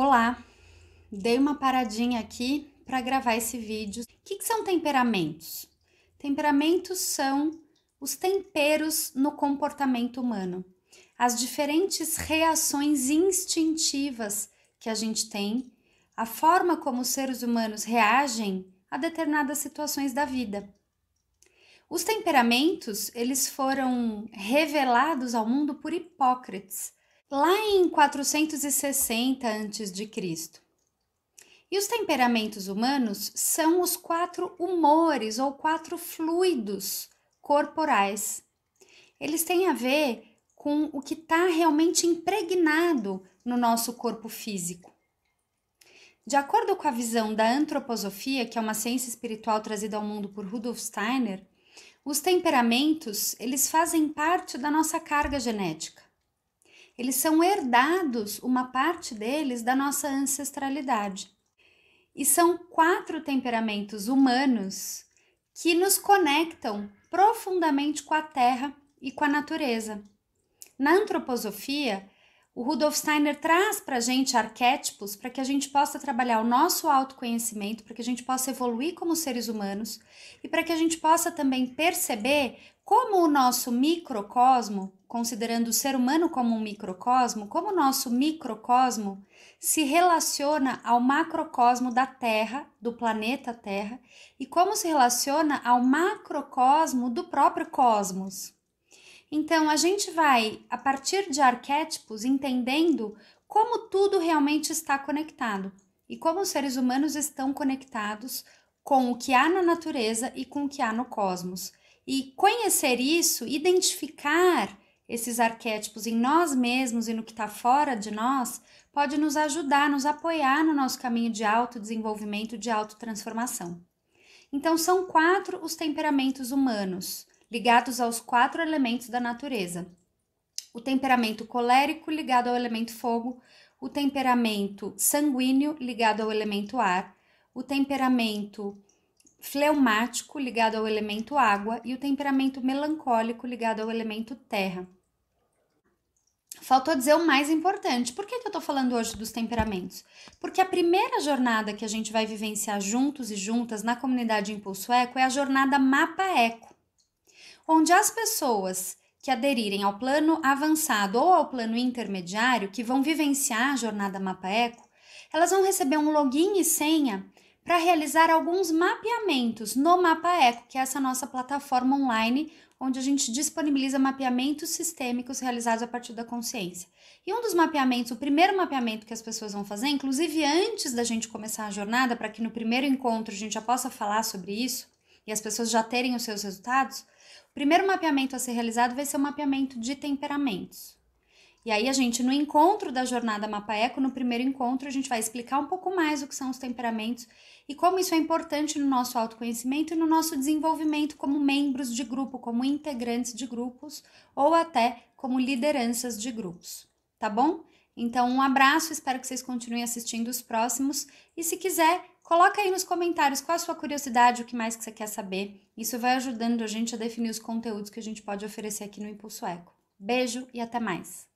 Olá, dei uma paradinha aqui para gravar esse vídeo. O que, que são temperamentos? Temperamentos são os temperos no comportamento humano, as diferentes reações instintivas que a gente tem, a forma como os seres humanos reagem a determinadas situações da vida. Os temperamentos, eles foram revelados ao mundo por Hipócrates, lá em 460 a.C. E os temperamentos humanos são os quatro humores ou quatro fluidos corporais. Eles têm a ver com o que está realmente impregnado no nosso corpo físico. De acordo com a visão da antroposofia, que é uma ciência espiritual trazida ao mundo por Rudolf Steiner, os temperamentos, eles fazem parte da nossa carga genética. Eles são herdados, uma parte deles, da nossa ancestralidade. E são quatro temperamentos humanos que nos conectam profundamente com a terra e com a natureza. Na antroposofia, o Rudolf Steiner traz para a gente arquétipos para que a gente possa trabalhar o nosso autoconhecimento, para que a gente possa evoluir como seres humanos e para que a gente possa também perceber como o nosso microcosmo, considerando o ser humano como um microcosmo, como o nosso microcosmo se relaciona ao macrocosmo da Terra, do planeta Terra, e como se relaciona ao macrocosmo do próprio cosmos. Então, a gente vai, a partir de arquétipos, entendendo como tudo realmente está conectado e como os seres humanos estão conectados com o que há na natureza e com o que há no cosmos. E conhecer isso, identificar esses arquétipos em nós mesmos e no que está fora de nós, pode nos ajudar, nos apoiar no nosso caminho de autodesenvolvimento, de autotransformação. Então, são quatro os temperamentos humanos ligados aos quatro elementos da natureza: o temperamento colérico, ligado ao elemento fogo, o temperamento sanguíneo, ligado ao elemento ar, o temperamento fleumático, ligado ao elemento água, e o temperamento melancólico, ligado ao elemento terra. Faltou dizer o mais importante. Por que, que eu estou falando hoje dos temperamentos? Porque a primeira jornada que a gente vai vivenciar juntos e juntas na comunidade Impulso Eco é a jornada Mapa Eco onde as pessoas que aderirem ao plano avançado ou ao plano intermediário, que vão vivenciar a jornada Mapa Eco, elas vão receber um login e senha para realizar alguns mapeamentos no Mapa Eco, que é essa nossa plataforma online onde a gente disponibiliza mapeamentos sistêmicos realizados a partir da consciência. E um dos mapeamentos, o primeiro mapeamento que as pessoas vão fazer, inclusive antes da gente começar a jornada, para que no primeiro encontro a gente já possa falar sobre isso, e as pessoas já terem os seus resultados, o primeiro mapeamento a ser realizado vai ser o mapeamento de temperamentos. E aí a gente no encontro da jornada Mapa Eco, no primeiro encontro, a gente vai explicar um pouco mais o que são os temperamentos e como isso é importante no nosso autoconhecimento e no nosso desenvolvimento como membros de grupo, como integrantes de grupos ou até como lideranças de grupos, tá bom? Então, um abraço, espero que vocês continuem assistindo os próximos e se quiser, coloca aí nos comentários qual a sua curiosidade, o que mais que você quer saber. Isso vai ajudando a gente a definir os conteúdos que a gente pode oferecer aqui no Impulso Eco. Beijo e até mais.